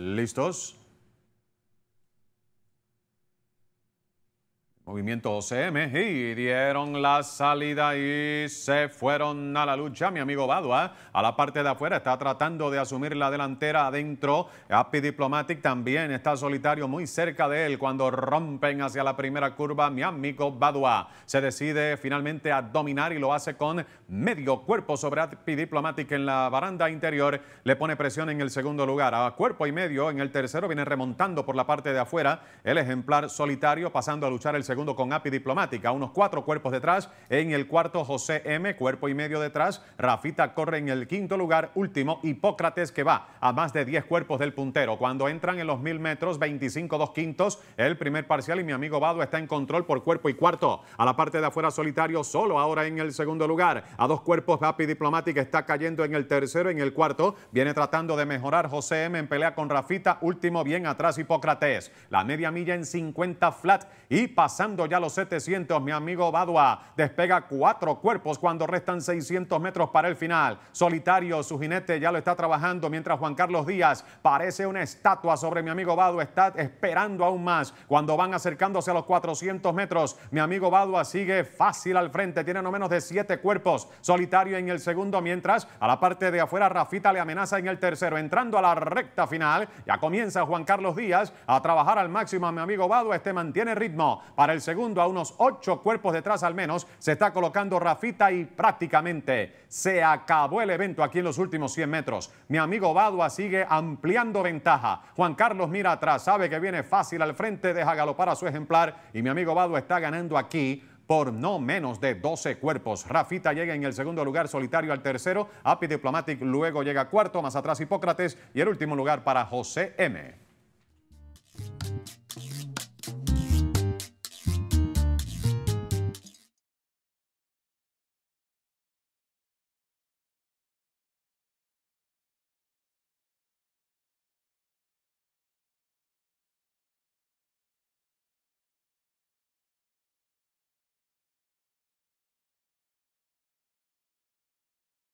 ¿Listos? Movimiento OCM y dieron la salida y se fueron a la lucha. Mi amigo Badua a la parte de afuera está tratando de asumir la delantera adentro. Happy Diplomatic también está solitario muy cerca de él cuando rompen hacia la primera curva. Mi amigo Badua se decide finalmente a dominar y lo hace con medio cuerpo sobre Happy Diplomatic en la baranda interior. Le pone presión en el segundo lugar. A cuerpo y medio en el tercero viene remontando por la parte de afuera el ejemplar solitario pasando a luchar el segundo con API Diplomática, unos cuatro cuerpos detrás. En el cuarto, José M, cuerpo y medio detrás. Rafita corre en el quinto lugar, último, Hipócrates, que va a más de 10 cuerpos del puntero. Cuando entran en los mil metros, 25 dos quintos, el primer parcial y mi amigo Bado está en control por cuerpo y cuarto. A la parte de afuera, solitario, solo ahora en el segundo lugar. A dos cuerpos, API Diplomática está cayendo en el tercero, en el cuarto. Viene tratando de mejorar José M en pelea con Rafita, último, bien atrás, Hipócrates. La media milla en 50 flat y pasando ya los 700. Mi amigo Badua despega cuatro cuerpos cuando restan 600 metros para el final. Solitario, su jinete ya lo está trabajando mientras Juan Carlos Díaz parece una estatua sobre mi amigo Badua. Está esperando aún más cuando van acercándose a los 400 metros. Mi amigo Badua sigue fácil al frente, tiene no menos de siete cuerpos. Solitario en el segundo, mientras a la parte de afuera Rafita le amenaza en el tercero. Entrando a la recta final, ya comienza Juan Carlos Díaz a trabajar al máximo mi amigo Badua. Este mantiene ritmo para el segundo, a unos ocho cuerpos detrás al menos, se está colocando Rafita y prácticamente se acabó el evento aquí en los últimos 100 metros. Mi amigo Badua sigue ampliando ventaja. Juan Carlos mira atrás, sabe que viene fácil al frente, deja galopar a su ejemplar y mi amigo Badua está ganando aquí por no menos de 12 cuerpos. Rafita llega en el segundo lugar, solitario al tercero, Api Diplomatic luego llega cuarto, más atrás Hipócrates y el último lugar para José M.